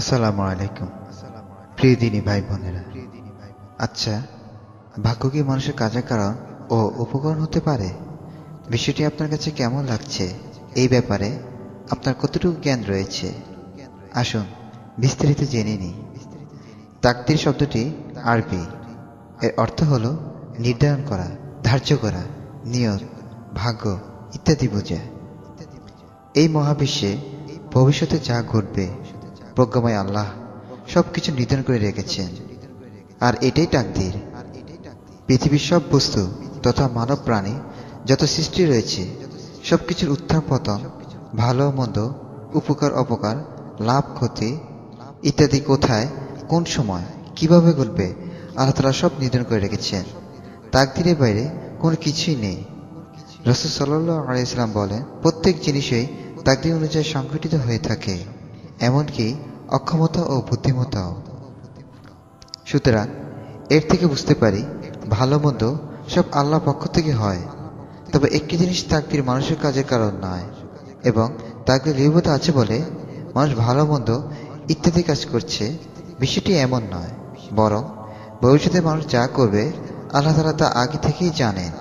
আসসালামু আলাইকুম প্রিয় দিনী ভাই বোনেরা আচ্ছা ভাগ্য কি মানুষের কাজের কারণ ও উপকরণ হতে পারে বিষয়টি আপনার কাছে কেমন লাগছে এই ব্যাপারে আপনার কতটুকু জ্ঞান রয়েছে আসুন বিস্তারিত জেনে নিই তাকতির শব্দটি আরবি এর অর্থ হল নির্ধারণ করা ধার্য করা নিয়ত ভাগ্য ইত্যাদি বোঝায় এই মহাবিশ্বে ভবিষ্যতে যা ঘটবে প্রজ্ঞাময় আল্লাহ সব কিছু নিধন করে রেখেছেন আর এটাই তাকদির পৃথিবীর সব বস্তু তথা মানব প্রাণী যত সৃষ্টি রয়েছে সব কিছুর উত্থান পতন ভালো মন্দ উপকার অপকার লাভ ক্ষতি ইত্যাদি কোথায় কোন সময় কিভাবে ঘটবে আল্লাহ তালা সব নিধন করে রেখেছেন তাকদিরের বাইরে কোনো কিছুই নেই রসদ সাল্লাহ আলাইসলাম বলেন প্রত্যেক জিনিসই তাকদির অনুযায়ী সংঘটিত হয়ে থাকে এমনকি অক্ষমতা ও বুদ্ধিমত্তাও সুতরাং এর থেকে বুঝতে পারি ভালো মন্দ সব আল্লাহ পক্ষ থেকে হয় তবে একটি জিনিস তাকদির মানুষের কাজের কারণ নয় এবং তাকে লিবতা আছে বলে মানুষ ভালো মন্দ ইত্যাদি কাজ করছে বিষয়টি এমন নয় বরং ভবিষ্যতে মানুষ যা করবে আল্লাহ তারা তা আগে থেকেই জানেন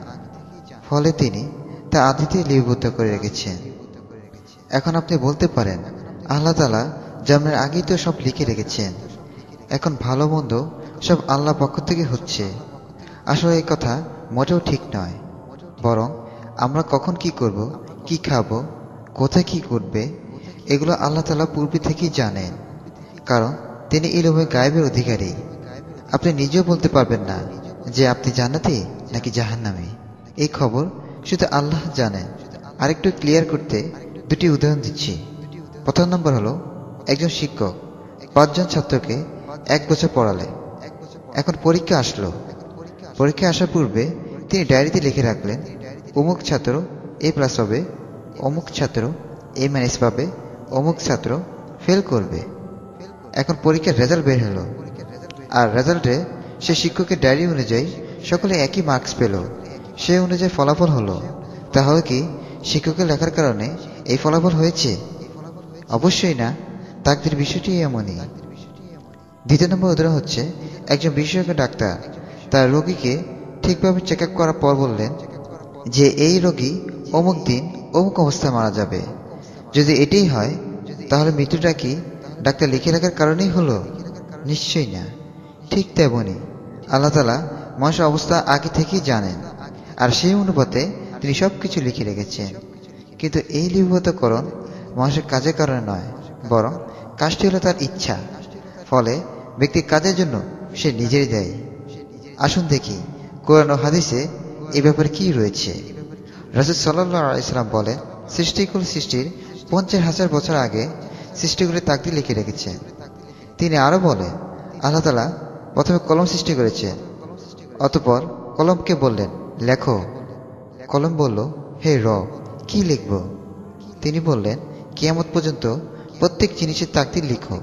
ফলে তিনি তা আদিতে লিপিবদ্ধ করে রেখেছেন এখন আপনি বলতে পারেন আল্লাহ তালা জন্মের আগেই তো সব লিখে রেখেছেন এখন ভালো মন্দ সব আল্লাহ পক্ষ থেকে হচ্ছে আসলে এই কথা মোটেও ঠিক নয় বরং আমরা কখন কি করব কি খাব কোথায় কি করবে এগুলো আল্লাহ তালা পূর্বে থেকেই জানেন কারণ তিনি এরমে গায়েবের অধিকারী আপনি নিজেও বলতে পারবেন না যে আপনি জান্নাতে নাকি জাহান্নামে এই খবর শুধু আল্লাহ জানেন আরেকটু ক্লিয়ার করতে দুটি উদাহরণ দিচ্ছি প্রথম নম্বর হলো একজন শিক্ষক পাঁচজন ছাত্রকে এক বছর পড়ালে এখন পরীক্ষা আসলো পরীক্ষা আসার পূর্বে তিনি ডায়েরিতে লিখে রাখলেন অমুক ছাত্র এ প্লাস হবে অমুক ছাত্র এ মাইনাস পাবে অমুক ছাত্র ফেল করবে এখন পরীক্ষার রেজাল্ট বের হলো আর রেজাল্টে সে শিক্ষকের ডায়েরি অনুযায়ী সকলে একই মার্কস পেল সে অনুযায়ী ফলাফল হলো তাহলে কি শিক্ষকের লেখার কারণে এই ফলাফল হয়েছে অবশ্যই না তাকদের বিষয়টি এমনই দ্বিতীয় নম্বর উদাহরণ হচ্ছে একজন বিশেষজ্ঞ ডাক্তার তার রোগীকে ঠিকভাবে চেক আপ করার পর বললেন যে এই রোগী অমুক দিন অমুক অবস্থায় মারা যাবে যদি এটাই হয় তাহলে মৃত্যুটা কি ডাক্তার লিখে রাখার কারণেই হলো নিশ্চয়ই না ঠিক তেমনই আল্লাহ তালা মানুষের অবস্থা আগে থেকেই জানেন আর সেই অনুপাতে তিনি সব কিছু লিখে রেখেছেন কিন্তু এই লিপিবদ্ধকরণ মানুষের কাজের কারণে নয় বরং কাজটি হলো তার ইচ্ছা ফলে ব্যক্তি কাজের জন্য সে নিজেই দেয় আসুন দেখি কোরআন হাদিসে এ ব্যাপারে কি রয়েছে রাজুদ সাল্লাহ ইসলাম বলেন সৃষ্টিকুল সৃষ্টির পঞ্চাশ হাজার বছর আগে সৃষ্টিগুলি তাকদি লিখে রেখেছেন তিনি আরও বলে আল্লাহ তালা প্রথমে কলম সৃষ্টি করেছেন অতপর কলমকে বললেন লেখো কলম বলল হে র কি লিখব তিনি বললেন কেয়ামত পর্যন্ত প্রত্যেক জিনিসের তাকদির লিখো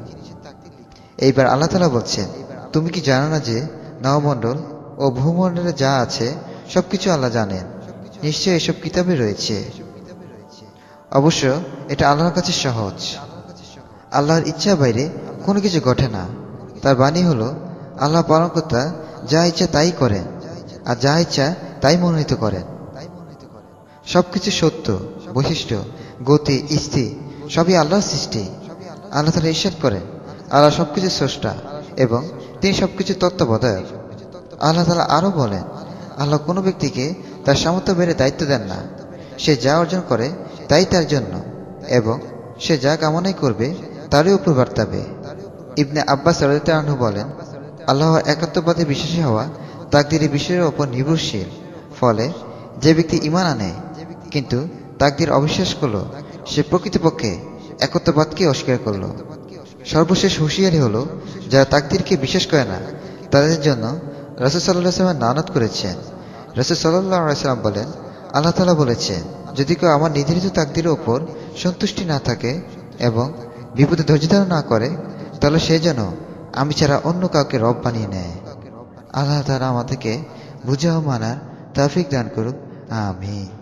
এইবার আল্লাহ তালা বলছেন তুমি কি জানো না যে নবমণ্ডল ও ভূমণ্ডলে যা আছে সবকিছু আল্লাহ জানেন নিশ্চয় এসব কিতাবে রয়েছে অবশ্য এটা আল্লাহর কাছে সহজ আল্লাহর ইচ্ছা বাইরে কোনো কিছু ঘটে না তার বাণী হলো আল্লাহ পালনকর্তা যা ইচ্ছা তাই করেন আর যা ইচ্ছা তাই মনোনীত করেন সবকিছু সত্য বৈশিষ্ট্য গতি স্থি সবই আল্লাহর সৃষ্টি আল্লাহ তালা ঈশ্বাদ করেন আল্লাহ সবকিছু স্রষ্টা এবং তিনি সবকিছু তত্ত্বাবধায়ক আল্লাহ তালা আরও বলেন আল্লাহ কোনো ব্যক্তিকে তার সামর্থ্য বেড়ে দায়িত্ব দেন না সে যা অর্জন করে তাই তার জন্য এবং সে যা কামনাই করবে তারই উপর বার্তাবে ইবনে আব্বাস আনহু বলেন আল্লাহ একাত্মবাদে বিশ্বাসী হওয়া তাকদিরে বিষয়ের ওপর নির্ভরশীল ফলে যে ব্যক্তি ইমান আনে কিন্তু তাকদির অবিশ্বাস করল সে প্রকৃতপক্ষে একত্ববাদকে অস্বীকার করল সর্বশেষ হুঁশিয়ারি হল যারা তাকদিরকে বিশ্বাস করে না তাদের জন্য রাসুল সাল্লাহ সাল্লাম নানত করেছেন রাসুল সাল্লাহ বলেন আল্লাহ তালা বলেছেন যদি কেউ আমার নির্ধারিত তাকদিরের ওপর সন্তুষ্টি না থাকে এবং বিপদে ধৈর্য ধারণ না করে তাহলে সে যেন আমি ছাড়া অন্য কাউকে রব বানিয়ে নেয় আল্লাহ তালা আমাদেরকে বুঝাও মানার তাফিক দান করুক আমি